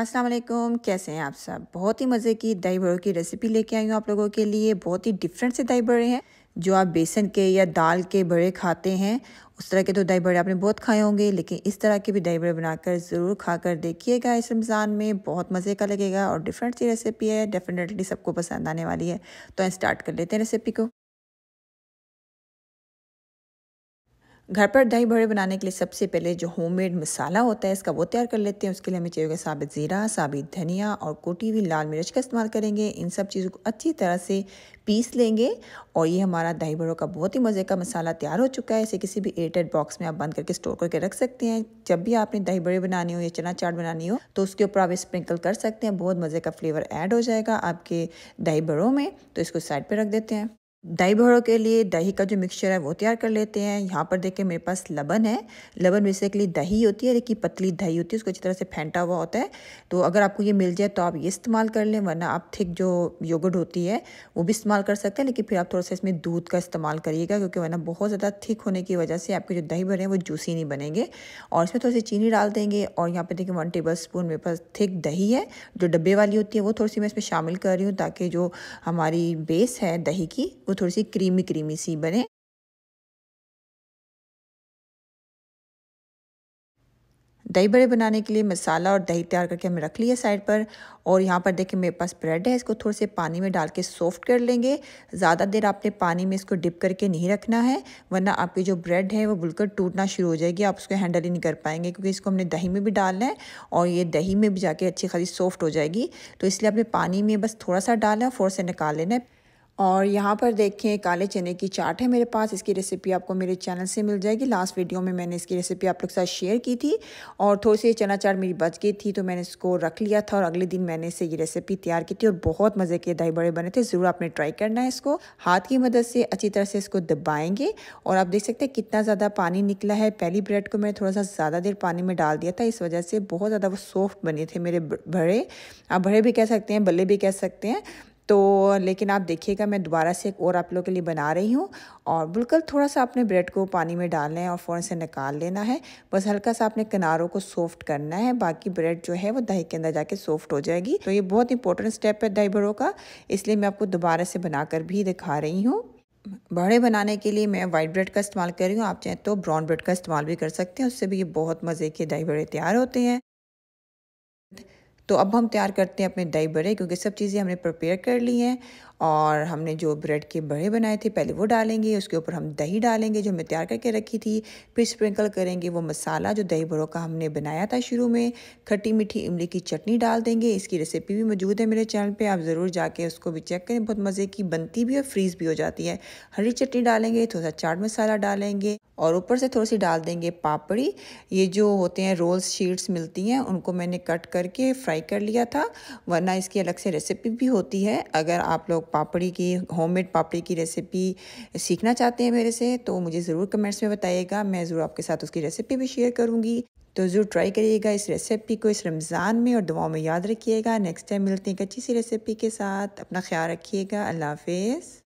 अस्सलाम वालेकुम कैसे हैं आप सब बहुत ही मज़े की दही बड़ों की रेसिपी लेके आई हूँ आप लोगों के लिए बहुत ही डिफरेंट से दही बड़े हैं जो आप बेसन के या दाल के बड़े खाते हैं उस तरह के तो दही बड़े आपने बहुत खाए होंगे लेकिन इस तरह के भी दही बड़े बनाकर ज़रूर खा कर देखिएगा इस रमज़ान में बहुत मज़े का लगेगा और डिफरेंट सी रेसिपी है डेफिनेटली सबको पसंद आने वाली है तो स्टार्ट कर लेते हैं रेसिपी को घर पर दही बड़े बनाने के लिए सबसे पहले जो होममेड मसाला होता है इसका वो तैयार कर लेते हैं उसके लिए हमें चाहिए होगा साबित ज़ीरा साबित धनिया और कोटी हुई लाल मिर्च का इस्तेमाल करेंगे इन सब चीज़ों को अच्छी तरह से पीस लेंगे और ये हमारा दही बड़ों का बहुत ही मज़े का मसाला तैयार हो चुका है इसे किसी भी एयरटेड बॉक्स में आप बंद करके स्टोर करके रख सकते हैं जब भी आपने दही बड़े बनानी हो या चना चाट बनानी हो तो उसके ऊपर आप स्प्रिंकल कर सकते हैं बहुत मज़े का फ्लेवर ऐड हो जाएगा आपके दही बड़ों में तो इसको साइड पर रख देते हैं दही भड़ों के लिए दही का जो मिक्सचर है वो तैयार कर लेते हैं यहाँ पर देखें मेरे पास लबन है लबन बेसिकली दही होती है लेकिन पतली दही होती है उसको अच्छी तरह से फेंटा हुआ होता है तो अगर आपको ये मिल जाए तो आप ये इस्तेमाल कर लें वरना आप थिक जो योगर्ट होती है वो भी इस्तेमाल कर सकते हैं लेकिन फिर आप थोड़ा सा इसमें दूध का इस्तेमाल करिएगा क्योंकि वरना बहुत ज़्यादा थिक होने की वजह से आपके जो दही भरे हैं वो जूसी नहीं बनेंगे और इसमें थोड़ी सी चीनी डाल देंगे और यहाँ पर देखें वन टेबल स्पून मेरे पास थिक दही है जो डब्बे वाली होती है वो थोड़ी सी मैं इसमें शामिल कर रही हूँ ताकि जो हमारी बेस है दही की वो थोड़ी सी क्रीमी क्रीमी सी बने दही बड़े बनाने के लिए मसाला और दही तैयार करके हमें रख लिया साइड पर और यहाँ पर देखिए मेरे पास ब्रेड है इसको थोड़े से पानी में डाल के सॉफ्ट कर लेंगे ज़्यादा देर आपने पानी में इसको डिप करके नहीं रखना है वरना आपकी जो ब्रेड है वो बिल्कुल टूटना शुरू हो जाएगी आप उसको हैंडल ही नहीं कर पाएंगे क्योंकि इसको हमने दही में भी डालना है और ये दही में भी जाके अच्छी खासी सॉफ्ट हो जाएगी तो इसलिए आपने पानी में बस थोड़ा सा डालना है फोर से निकाल लेना है और यहाँ पर देखें काले चने की चाट है मेरे पास इसकी रेसिपी आपको मेरे चैनल से मिल जाएगी लास्ट वीडियो में मैंने इसकी रेसिपी आप लोग के साथ शेयर की थी और थोड़ी सी चना चाट मेरी बच गई थी तो मैंने इसको रख लिया था और अगले दिन मैंने इसे ये रेसिपी तैयार की थी और बहुत मज़े के दही बड़े बने थे ज़रूर आपने ट्राई करना है इसको हाथ की मदद से अच्छी तरह से इसको दबाएँगे और आप देख सकते हैं कितना ज़्यादा पानी निकला है पहली ब्रेड को मैंने थोड़ा सा ज़्यादा देर पानी में डाल दिया था इस वजह से बहुत ज़्यादा वो सॉफ्ट बने थे मेरे भरे आप भरे भी कह सकते हैं बल्ले भी कह सकते हैं तो लेकिन आप देखिएगा मैं दोबारा से एक और आप लोग के लिए बना रही हूँ और बिल्कुल थोड़ा सा अपने ब्रेड को पानी में डालना है और फ़ौरन से निकाल लेना है बस हल्का सा अपने किनारों को सॉफ्ट करना है बाकी ब्रेड जो है वो दही के अंदर जाके सॉफ्ट हो जाएगी तो ये बहुत इंपॉर्टेंट स्टेप है दही बड़ों का इसलिए मैं आपको दोबारा से बनाकर भी दिखा रही हूँ बड़े बनाने के लिए मैं वाइट ब्रेड का इस्तेमाल कर रही हूँ आप चाहें तो ब्राउन ब्रेड का इस्तेमाल भी कर सकते हैं उससे भी ये बहुत मज़े के दही बड़े तैयार होते हैं तो अब हम तैयार करते हैं अपने दही बड़े क्योंकि सब चीज़ें हमने प्रिपेयर कर ली हैं और हमने जो ब्रेड के बड़े बनाए थे पहले वो डालेंगे उसके ऊपर हम दही डालेंगे जो हमने तैयार करके रखी थी फिर स्प्रिंकल करेंगे वो मसाला जो दही बड़ों का हमने बनाया था शुरू में खट्टी मीठी इमली की चटनी डाल देंगे इसकी रेसिपी भी मौजूद है मेरे चैनल पर आप ज़रूर जाके उसको भी चेक करें बहुत मज़े की बनती भी और फ्रीज़ भी हो जाती है हरी चटनी डालेंगे थोड़ा सा चाट मसाला डालेंगे और ऊपर से थोड़ी सी डाल देंगे पापड़ी ये जो होते हैं रोल्स शीट्स मिलती हैं उनको मैंने कट करके फ्राई कर लिया था वरना इसकी अलग से रेसिपी भी होती है अगर आप लोग पापड़ी की होममेड पापड़ी की रेसिपी सीखना चाहते हैं मेरे से तो मुझे ज़रूर कमेंट्स में बताइएगा मैं ज़रूर आपके साथ उसकी रेसिपी भी शेयर करूँगी तो ज़रूर ट्राई करिएगा इस रेसिपी को इस रमज़ान में और दुआओं में याद रखिएगा नेक्स्ट टाइम मिलते हैं एक अच्छी सी रेसिपी के साथ अपना ख्याल रखिएगा अल्लाह हाफिज़